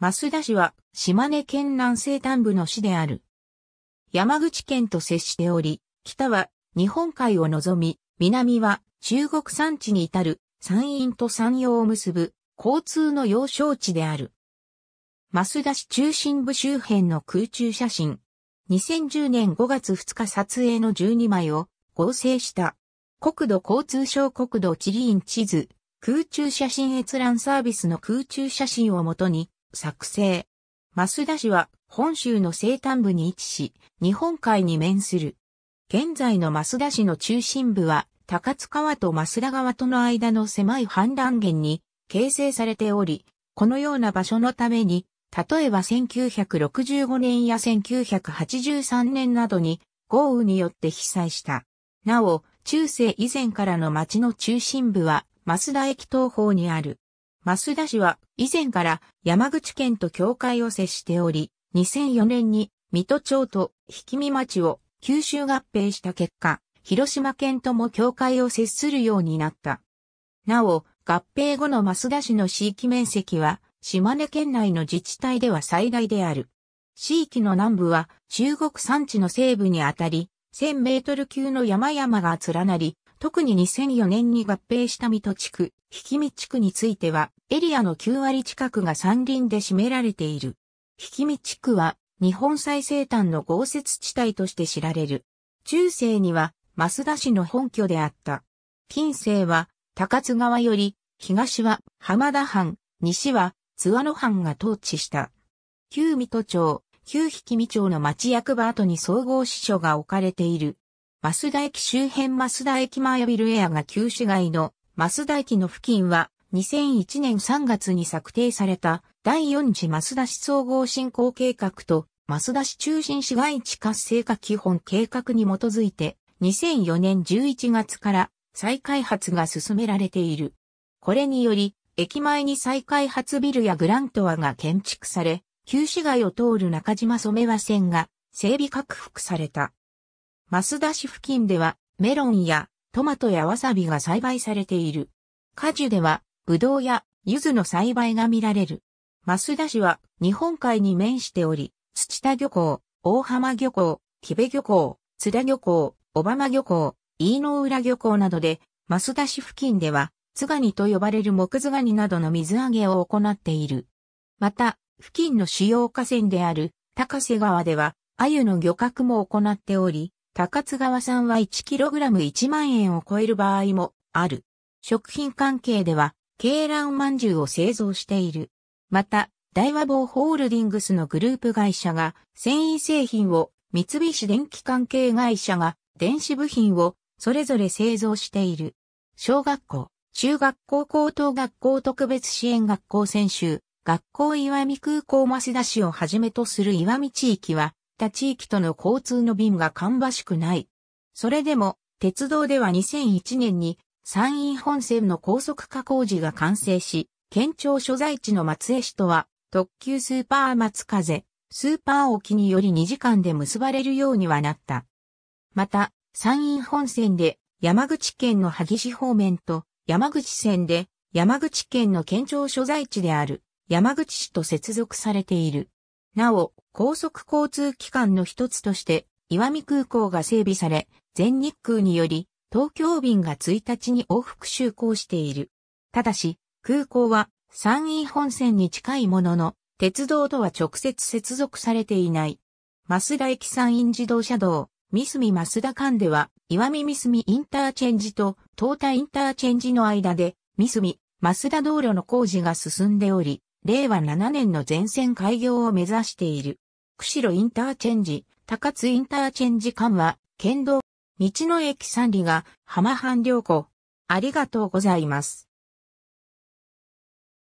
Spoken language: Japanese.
増田市は島根県南西端部の市である。山口県と接しており、北は日本海を望み、南は中国山地に至る山陰と山陽を結ぶ交通の要衝地である。増田市中心部周辺の空中写真。2010年5月2日撮影の12枚を合成した国土交通省国土地理院地図空中写真閲覧サービスの空中写真をもとに作成。増田市は本州の西端部に位置し、日本海に面する。現在の増田市の中心部は、高津川と増田川との間の狭い氾濫源に形成されており、このような場所のために、例えば1965年や1983年などに豪雨によって被災した。なお、中世以前からの町の中心部は、増田駅東方にある。増田市は以前から山口県と境界を接しており、2004年に水戸町と引見町を九州合併した結果、広島県とも境界を接するようになった。なお、合併後の増田市の地域面積は、島根県内の自治体では最大である。地域の南部は中国山地の西部にあたり、1000メートル級の山々が連なり、特に2004年に合併した水戸地区、引見地区については、エリアの9割近くが山林で占められている。引見地区は、日本最西端の豪雪地帯として知られる。中世には、増田市の本拠であった。近世は、高津川より、東は浜田藩、西は津和野藩が統治した。旧水戸町、旧引見町の町役場跡に総合支所が置かれている。増田駅周辺増田駅前ビルエアが旧市街の増田駅の付近は2001年3月に策定された第4次増田市総合振興計画と増田市中心市街地活性化基本計画に基づいて2004年11月から再開発が進められている。これにより駅前に再開発ビルやグラントアが建築され、旧市街を通る中島染和線が整備拡幅された。増田市付近ではメロンやトマトやわさびが栽培されている。果樹ではブドウや柚子の栽培が見られる。増田市は日本海に面しており、土田漁港、大浜漁港、木部漁港、津田漁港、小浜漁港、飯野浦漁港などで、増田市付近では、津ガニと呼ばれる木津ガニなどの水揚げを行っている。また、付近の主要河川である高瀬川では、鮎の漁獲も行っており、高津川さんは 1kg1 万円を超える場合もある。食品関係では、鶏卵饅頭を製造している。また、大和坊ホールディングスのグループ会社が繊維製品を、三菱電機関係会社が電子部品をそれぞれ製造している。小学校、中学校高等学校特別支援学校専修、学校岩見空港増田市をはじめとする岩見地域は、った地域との交通の便が芳しくない。それでも、鉄道では2001年に山陰本線の高速化工事が完成し、県庁所在地の松江市とは、特急スーパー松風、スーパー沖により2時間で結ばれるようにはなった。また、山陰本線で山口県の萩市方面と山口線で山口県の県庁所在地である山口市と接続されている。なお、高速交通機関の一つとして、岩見空港が整備され、全日空により、東京便が1日に往復就航している。ただし、空港は山陰本線に近いものの、鉄道とは直接接続されていない。増田駅山陰自動車道、三住増田間では、岩見三住インターチェンジと東田インターチェンジの間で、三住、増田道路の工事が進んでおり、令和7年の全線開業を目指している。釧路インターチェンジ、高津インターチェンジ間は、県道、道の駅三里が浜半良湖。ありがとうございます。